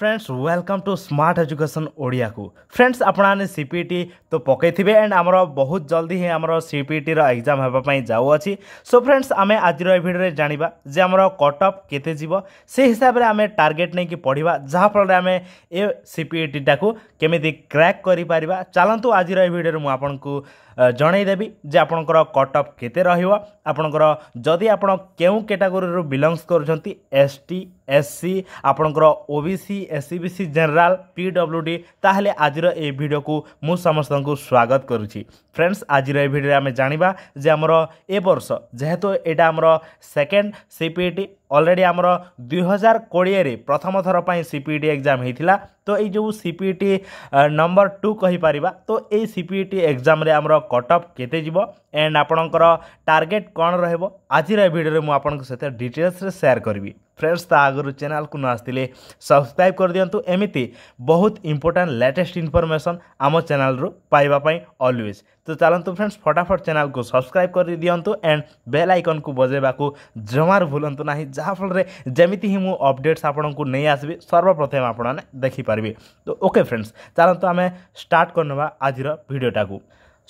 friends welcome to smart education ওড়িয়াকু friends আপনার CPT তো পকাইবে এন্ড আমার বহু জলদি হি আমার সিপিটির এক্সাম হওয়া যাওছি সো ফ্রেন্ডস আমি আজর এই ভিডিওরে জাঁয়া যে আমার কট অফ কেতে যাব সেই হিসাবে আমি টার্গেট নেই পড়া যাফলে আমি এ সিপিটিটা কেমিতি ক্র্যাক করে পারা চালু আজর এই ভিডিওরে মু আপনার জনাইদেবি যে আপনার কট অফ কেতে রহব আপনার যদি আপনার কেউ ক্যাটাগোরি বিলংস করছেন এস টি ଏସ୍ସି ଆପଣଙ୍କର O B C S C B C general P W D ତାହେଲେ ଆଜିର ଏହି ଭିଡ଼ିଓକୁ ମୁଁ ସମସ୍ତଙ୍କୁ ସ୍ୱାଗତ କରୁଛି ଫ୍ରେଣ୍ଡସ୍ ଆଜିର ଏହି ଭିଡ଼ିଓରେ ଆମେ ଜାଣିବା ଯେ ଆମର ଏ ବର୍ଷ ଯେହେତୁ ଏଇଟା ଆମର second C P E T already আমরো 2000 কোড়িয়ারে প্রথম ধর পই সিপিডি এগজাম হেই থিলা তো এই যে সিপিটি নাম্বার 2 কহি পারিবা তো এই সিপিটি এগজাম রে আমরো কাটঅফ কেতে জিব এন্ড আপনকৰ টার্গেট কোন ৰহেব আজিৰ ভিডিও মই আপোনাক সৈতে ডিটেলছৰে শেয়ার কৰিবী ফ্ৰেণ্ডছ তা আগৰ চেনেল ক ন আসিলে সাবস্ক্রাইব কৰি দিয়ন্তু এমিতি বহুত ইম্পৰটেন্ট লেটেষ্ট ইনফৰমেচন আমো চেনেলৰ পাইবা পই অলৱেজ તો ચાલନ୍ତୁ ફ୍ରେଣ୍ଡସ୍ ଫଟାଫଟ ଚ୍ୟାନେଲକୁ ସବସ୍କ୍ରାଇବ୍ କରିଦିଅନ୍ତୁ ଆଣ୍ଡ ବେଲ୍ ଆଇକନ୍କୁ ବଜାଇବାକୁ ଜମାରୁ ଭୁଲନ୍ତୁ ନାହିଁ ଯାହାଫଳରେ ଯେମିତି ହିଁ ମୁଁ ଅପଡେଟ୍ସ ଆପଣଙ୍କୁ ନେଇ ଆସିବି ସର୍ବପ୍ରଥମେ ଆପଣମାନେ ଦେଖିପାରିବେ ତ ଓକେ ଫ୍ରେଣ୍ଡସ୍ ଚାଲନ୍ତୁ ଆମେ ଷ୍ଟାର୍ଟ କରିନେବା ଆଜିର ଭିଡ଼ିଓଟାକୁ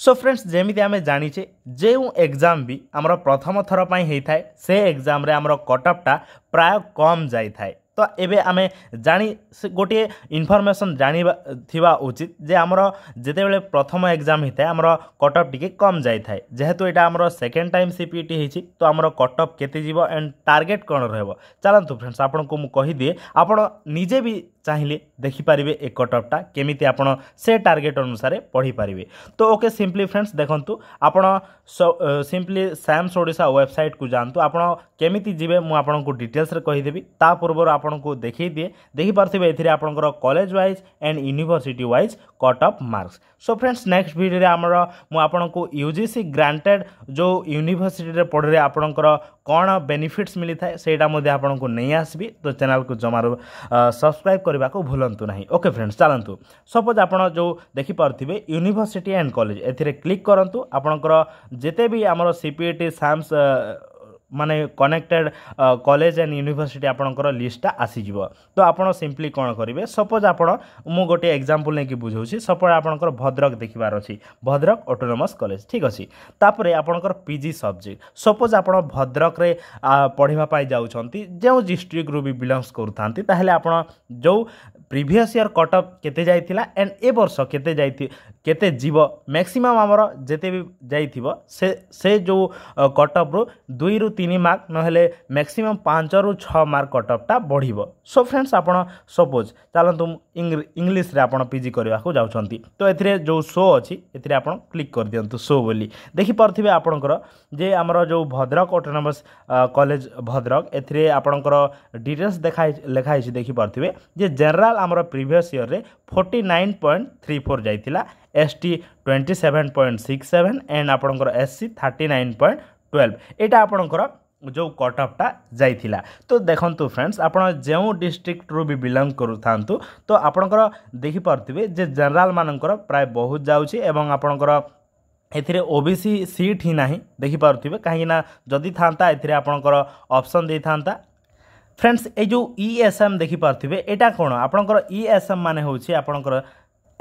সো ফ্রেন্ডস যেমিতি আমি জানিছে যে এক্সাম বি আমার প্রথম থর পাই হয়ে থাকে সে এক্সামে আমার কটঅপটা প্রায় কম যাই থাকে ତ ଏବେ ଆମେ ଜାଣି ଗୋଟିଏ ଇନଫର୍ମେସନ୍ ଜାଣିଥିବା ଉଚିତ ଯେ ଆମର ଯେତେବେଳେ ପ୍ରଥମ ଏକ୍ଜାମ୍ ହେଇଥାଏ ଆମର କଟ୍ ଅଫ୍ ଟିକେ କମ୍ ଯାଇଥାଏ ଯେହେତୁ ଏଇଟା ଆମର second time C P T ହେଇଛି ତ ଆମର କଟ୍ ଅଫ୍ କେତେ ଯିବ ଆଣ୍ଡ ଟାର୍ଗେଟ୍ କ'ଣ ରହିବ ଚାଲନ୍ତୁ ଫ୍ରେଣ୍ଡସ୍ ଆପଣଙ୍କୁ ମୁଁ କହିଦିଏ ଆପଣ ନିଜେ ବି চাইলে দেখিপারে এ কটঅফটা কেমিতি আপনার সে টার্গেট অনুসারে পড়িপারে তো ওকে সিম্পলি ফ্রেন্ডস দেখুন আপনার সিম্পলি স্যামস ওড়শা ওয়েবসাইট কু যাতে আপনার কেমিতি যাবে মু আপনার ডিটেলসরে কহিদেবি তা পূর্ব আপনার দেখাই দিয়ে দেখিপারে এর আপনার college wise and university wise cutoff marks so friends next ভিডিওরে আমার মু আপনার ইউজিসি গ্রান্টেড যে ইউনিভর্সিটি পড়ে আপনার କ'ଣ ବେନିଫିଟ୍ସ ମିଳିଥାଏ ସେଇଟା ମଧ୍ୟ ଆପଣଙ୍କୁ ନେଇ ଆସିବି ତ ଚ୍ୟାନେଲ୍କୁ ଜମାରୁ ସବସ୍କ୍ରାଇବ୍ କରିବାକୁ ଭୁଲନ୍ତୁ ନାହିଁ ଓକେ ଫ୍ରେଣ୍ଡସ୍ ଚାଲନ୍ତୁ ସପୋଜ୍ ଆପଣ ଯେଉଁ ଦେଖିପାରୁଥିବେ ୟୁନିଭର୍ସିଟି ଆଣ୍ଡ କଲେଜ ଏଥିରେ କ୍ଲିକ୍ କରନ୍ତୁ ଆପଣଙ୍କର ଯେତେ ବି ଆମର ସି ପି ଇ ଟି ସାମ୍ସ মানে କନେକ୍ଟେଡ୍ କଲେଜ ଆଣ୍ଡ ୟୁନିଭର୍ସିଟି ଆପଣଙ୍କର ଲିଷ୍ଟଟା ଆସିଯିବ ତ ଆପଣ ସିମ୍ପଲି କ'ଣ କରିବେ ସପୋଜ୍ ଆପଣ ମୁଁ ଗୋଟିଏ ଏକ୍ଜାମ୍ପଲ୍ ନେଇକି ବୁଝାଉଛି ସପୋଜ୍ ଆପଣଙ୍କର ଭଦ୍ରକ ଦେଖିବାର ଅଛି ଭଦ୍ରକ ଅଟୋନମସ୍ କଲେଜ ଠିକ୍ ଅଛି ତାପରେ ଆପଣଙ୍କର ପି ଜି ସବଜେକ୍ଟ ସପୋଜ୍ ଆପଣ ଭଦ୍ରକରେ ପଢ଼ିବା ପାଇଁ ଯାଉଛନ୍ତି ଯେଉଁ ଡିଷ୍ଟ୍ରିକ୍ଟରୁ ବି ବିଲଙ୍ଗସ୍ କରୁଥାନ୍ତି ତାହେଲେ ଆପଣ ଯେଉଁ ପ୍ରିଭିୟସ୍ ଇୟର୍ କଟ୍ ଅଫ୍ କେତେ ଯାଇଥିଲା ଆଣ୍ଡ ଏ ବର୍ଷ କେତେ ଯାଇ କେତେ ଯିବ ମ୍ୟାକ୍ସିମମ୍ ଆମର ଯେତେ ବି ଯାଇଥିବ ସେ ସେ ଯେଉଁ କଟ୍ ଅଫ୍ରୁ ଦୁଇରୁ ତିନି ମାର୍କ ନହେଲେ ମ୍ୟାକ୍ସିମମ୍ ପାଞ୍ଚରୁ ଛଅ ମାର୍କ କଟଅଫ୍ଟା ବଢ଼ିବ ସୋ ଫ୍ରେଣ୍ଡସ୍ ଆପଣ ସପୋଜ୍ ଚାଲନ୍ତୁ ଇଂଲିଶରେ ଆପଣ ପିଜି କରିବାକୁ ଯାଉଛନ୍ତି ତ ଏଥିରେ ଯେଉଁ ସୋ ଅଛି ଏଥିରେ ଆପଣ କ୍ଲିକ୍ କରିଦିଅନ୍ତୁ ସୋ ବୋଲି ଦେଖିପାରୁଥିବେ ଆପଣଙ୍କର ଯେ ଆମର ଯେଉଁ ଭଦ୍ରକ ଅଟୋନମସ୍ କଲେଜ ଭଦ୍ରକ ଏଥିରେ ଆପଣଙ୍କର ଡିଟେଲ୍ସ ଦେଖା ଲେଖା ହେଇଛି ଦେଖିପାରୁଥିବେ ଯେ ଜେନେରାଲ ଆମର ପ୍ରିଭିୟସ୍ ଇୟର୍ରେ forty nine point three four ଯାଇଥିଲା S T twenty seven point six seven and ଆପଣଙ୍କର S C thirty nine point twelve এটা আপনার ଯେଉଁ କଟ୍ ଅଫ୍ଟା ଯାଇଥିଲା ତ ଦେଖନ୍ତୁ ଫ୍ରେଣ୍ଡସ୍ ଆପଣ ଯେଉଁ ଡିଷ୍ଟ୍ରିକ୍ଟରୁ ବି ବିଲଙ୍ଗ କରୁଥାନ୍ତୁ ତ ଆପଣଙ୍କର ଦେଖିପାରୁଥିବେ ଯେ ଜେନେରାଲ୍ମାନଙ୍କର ପ୍ରାୟ ବହୁତ ଯାଉଛି ଏବଂ ଆପଣଙ୍କର ଏଥିରେ ଓ ବି ସି ସିଟ୍ ହିଁ ନାହିଁ ଦେଖିପାରୁଥିବେ କାହିଁକିନା ଯଦି ଥାନ୍ତା ଏଥିରେ ଆପଣଙ୍କର ଅପସନ୍ ଦେଇଥାନ୍ତା ଫ୍ରେଣ୍ଡସ୍ ଏଇ ଯେଉଁ ଇ ଏସ୍ ଏମ୍ ଦେଖିପାରୁଥିବେ ଏଇଟା କ'ଣ ଆପଣଙ୍କର ଇ ଏସ୍ ଏମ୍ ମାନେ ହେଉଛି ଆପଣଙ୍କର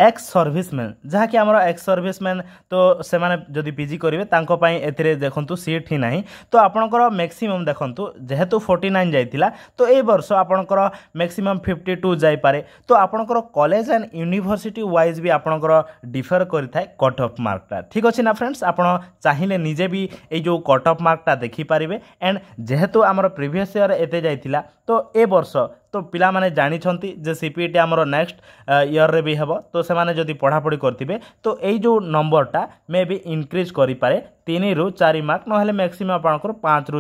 एक्स सर्भिसमैन जहाँकि आमर एक्स सर्भिसमैन तो से पिजि करेंगे ए सीट ही ना तो आपंकर मैक्सीम देखु जेहेतु फोर्टी नाइन जाता तो ये वर्ष आपणकर मैक्सीम फिफ्टी टू जापे तो आपणकर कलेज एंड यूनिभर्सीटी व्वज भी आपंकर डिफर करें अफ मार्कटा ठीक अच्छे ना फ्रेंड्स आप चाहिए निजे भी ये जो कट अफ मार्कटा देखिपारे एंड जेहेतु आमर प्रिभस एत जाता तो ए वर्ष তো ପିଲାମାନେ ଜାଣିଛନ୍ତି ଯେ ସି ପି ଇ ଟି ଆମର ନେକ୍ସଟ ଇୟର୍ରେ ବି ହେବ ତ ସେମାନେ ଯଦି ପଢ଼ାପଢ଼ି କରିଥିବେ ତ ଏଇ ଯେଉଁ ନମ୍ବରଟା ମେ ବି ଇନକ୍ରିଜ୍ କରିପାରେ তিনরু চারি মার্ক নহলে ম্যাক্সিমম আপনার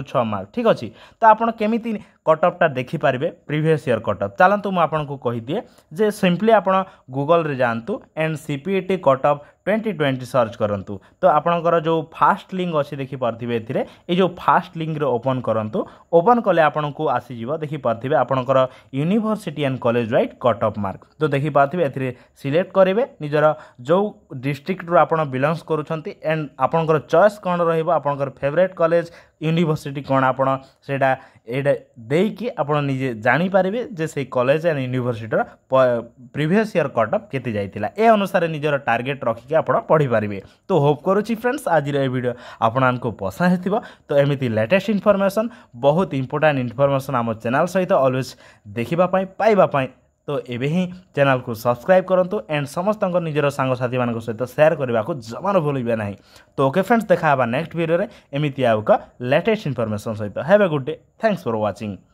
छ ছ মার্ক ঠিক আছে তো আপনার কেমিতি কটঅফটা দেখিপারে প্রিভিয়স ইয়র কটঅফ চালু মু আপনার কহিদিয়ে যে সিম্পলি আপনার গুগলরে যাতে and CPET cutoff twenty twenty search करूँ तो आपणकर जो फास्ट लिंक अच्छी देखिपारे ये जो फास्ट लिंक ओपन करूँ ओपन कले आपन को आसीज देखिपारे आपणकर university and college what cut mark तो देखिपारे ए सिलेक्ट करेंगे निजर जो डिस्ट्रिक्ट आपड़ बिलंगस करूँ एंड आपणकर चॉइस ଆଡ୍ରେସ୍ କ'ଣ ରହିବ ଆପଣଙ୍କର ଫେଭରେଟ୍ କଲେଜ ୟୁନିଭର୍ସିଟି କ'ଣ ଆପଣ ସେଇଟା ଏଇଟା ଦେଇକି ଆପଣ ନିଜେ ଜାଣିପାରିବେ ଯେ ସେଇ କଲେଜ ଆଣ୍ଡ ୟୁନିଭର୍ସିଟିର ପ୍ରିଭିୟସ୍ ଇୟର୍ କଟ୍ ଅଫ୍ କେତେ ଯାଇଥିଲା ଏ ଅନୁସାରେ ନିଜର ଟାର୍ଗେଟ୍ ରଖିକି ଆପଣ ପଢ଼ିପାରିବେ ତ ହୋପ୍ କରୁଛି ଫ୍ରେଣ୍ଡସ୍ ଆଜିର ଏ ଭିଡ଼ିଓ ଆପଣମାନଙ୍କୁ ପସନ୍ଦ ହେଇଥିବ ତ ଏମିତି ଲେଟେଷ୍ଟ ଇନଫର୍ମେସନ୍ ବହୁତ ଇମ୍ପୋର୍ଟାଣ୍ଟ ଇନଫର୍ମେସନ୍ ଆମ ଚ୍ୟାନେଲ୍ ସହିତ ଅଲୱେଜ୍ ଦେଖିବା ପାଇଁ ପାଇବା ପାଇଁ ତ ଏବେ ହିଁ ଚ୍ୟାନେଲ୍କୁ ସବସ୍କ୍ରାଇବ୍ କରନ୍ତୁ ଆଣ୍ଡ ସମସ୍ତଙ୍କ ନିଜର ସାଙ୍ଗସାଥିମାନଙ୍କ ସହିତ ସେୟାର କରିବାକୁ ଜମାରୁ ଭୁଲିବେ ନାହିଁ ତ ଓକେ ଫ୍ରେଣ୍ଡସ୍ ଦେଖା ହେବା ନେକ୍ସଟ ଭିଡ଼ିଓରେ ଏମିତି ଆଉ ଏକ ଲେଟେଷ୍ଟ ଇନଫର୍ମେସନ୍ ସହିତ have a good day thanks for watching